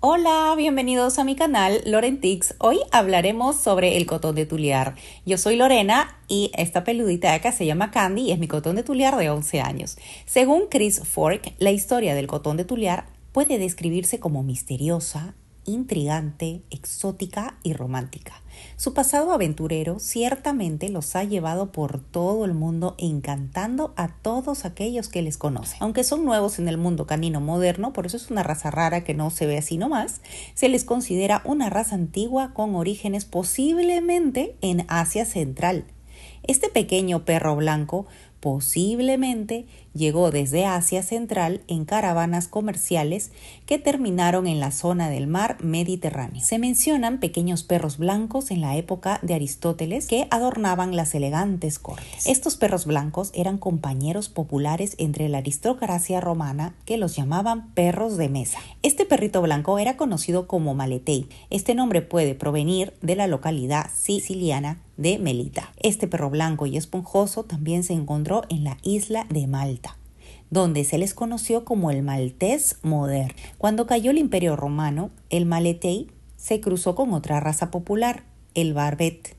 Hola, bienvenidos a mi canal Lorentix. Hoy hablaremos sobre el cotón de tuliar. Yo soy Lorena y esta peludita de acá se llama Candy y es mi cotón de tuliar de 11 años. Según Chris Fork, la historia del cotón de tuliar puede describirse como misteriosa, intrigante, exótica y romántica. Su pasado aventurero ciertamente los ha llevado por todo el mundo encantando a todos aquellos que les conocen. Aunque son nuevos en el mundo canino moderno, por eso es una raza rara que no se ve así nomás, se les considera una raza antigua con orígenes posiblemente en Asia Central. Este pequeño perro blanco Posiblemente llegó desde Asia Central en caravanas comerciales que terminaron en la zona del mar Mediterráneo. Se mencionan pequeños perros blancos en la época de Aristóteles que adornaban las elegantes cortes. Estos perros blancos eran compañeros populares entre la aristocracia romana que los llamaban perros de mesa. Este perrito blanco era conocido como maletei. Este nombre puede provenir de la localidad siciliana de Melita. Este perro blanco y esponjoso también se encontró en la isla de Malta donde se les conoció como el maltés moderno. Cuando cayó el imperio romano, el maletei se cruzó con otra raza popular, el barbet.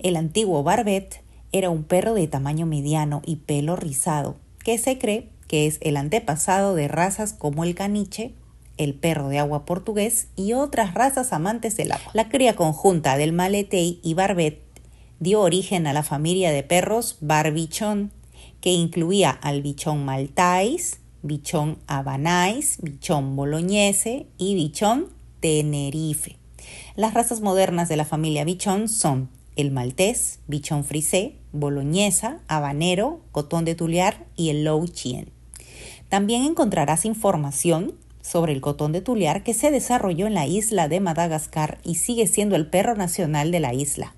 El antiguo barbet era un perro de tamaño mediano y pelo rizado, que se cree que es el antepasado de razas como el caniche, el perro de agua portugués y otras razas amantes del agua. La cría conjunta del maletei y barbet dio origen a la familia de perros barbichón que incluía al bichón maltais, bichón habanais, bichón boloñese y bichón tenerife. Las razas modernas de la familia bichón son el maltés, bichón frisé, boloñesa, habanero, cotón de tuliar y el low chien. También encontrarás información sobre el cotón de tuliar que se desarrolló en la isla de Madagascar y sigue siendo el perro nacional de la isla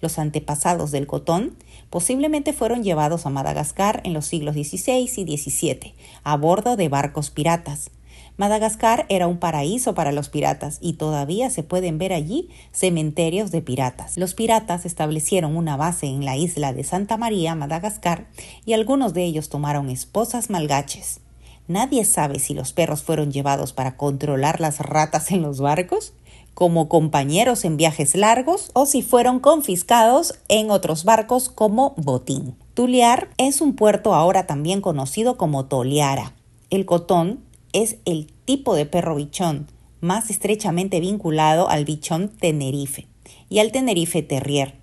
los antepasados del cotón, posiblemente fueron llevados a Madagascar en los siglos XVI y XVII, a bordo de barcos piratas. Madagascar era un paraíso para los piratas y todavía se pueden ver allí cementerios de piratas. Los piratas establecieron una base en la isla de Santa María, Madagascar, y algunos de ellos tomaron esposas malgaches. Nadie sabe si los perros fueron llevados para controlar las ratas en los barcos como compañeros en viajes largos o si fueron confiscados en otros barcos como botín. Tuliar es un puerto ahora también conocido como Toliara. El cotón es el tipo de perro bichón más estrechamente vinculado al bichón Tenerife y al Tenerife Terrier.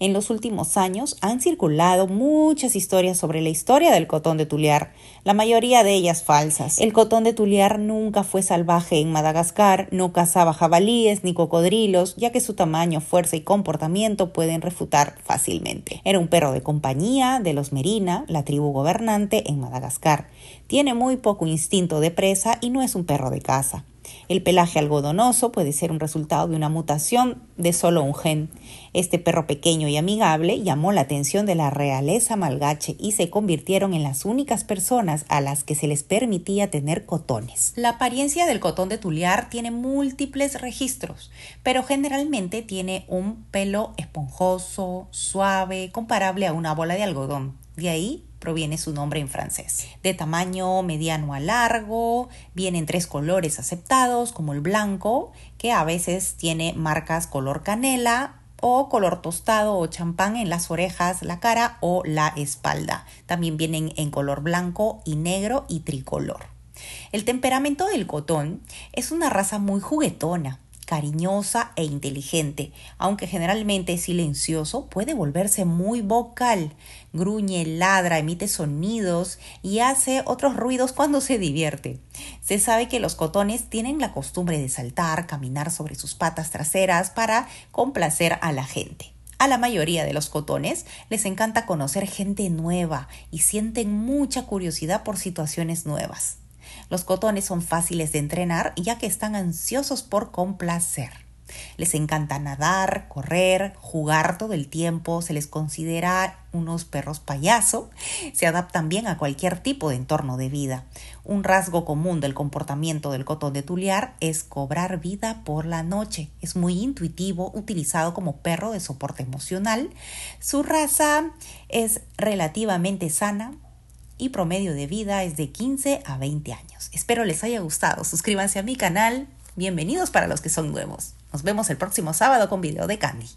En los últimos años han circulado muchas historias sobre la historia del cotón de Tuliar, la mayoría de ellas falsas. El cotón de Tuliar nunca fue salvaje en Madagascar, no cazaba jabalíes ni cocodrilos, ya que su tamaño, fuerza y comportamiento pueden refutar fácilmente. Era un perro de compañía de los Merina, la tribu gobernante en Madagascar. Tiene muy poco instinto de presa y no es un perro de caza. El pelaje algodonoso puede ser un resultado de una mutación de solo un gen. Este perro pequeño y amigable llamó la atención de la realeza malgache y se convirtieron en las únicas personas a las que se les permitía tener cotones. La apariencia del cotón de Tuliar tiene múltiples registros, pero generalmente tiene un pelo esponjoso, suave, comparable a una bola de algodón. De ahí proviene su nombre en francés. De tamaño mediano a largo, vienen tres colores aceptados, como el blanco, que a veces tiene marcas color canela o color tostado o champán en las orejas, la cara o la espalda. También vienen en color blanco y negro y tricolor. El temperamento del cotón es una raza muy juguetona, cariñosa e inteligente, aunque generalmente es silencioso, puede volverse muy vocal, gruñe, ladra, emite sonidos y hace otros ruidos cuando se divierte. Se sabe que los cotones tienen la costumbre de saltar, caminar sobre sus patas traseras para complacer a la gente. A la mayoría de los cotones les encanta conocer gente nueva y sienten mucha curiosidad por situaciones nuevas. Los cotones son fáciles de entrenar ya que están ansiosos por complacer. Les encanta nadar, correr, jugar todo el tiempo, se les considera unos perros payaso, se adaptan bien a cualquier tipo de entorno de vida. Un rasgo común del comportamiento del cotón de Tuliar es cobrar vida por la noche. Es muy intuitivo, utilizado como perro de soporte emocional. Su raza es relativamente sana, y promedio de vida es de 15 a 20 años. Espero les haya gustado. Suscríbanse a mi canal. Bienvenidos para los que son nuevos. Nos vemos el próximo sábado con video de Candy.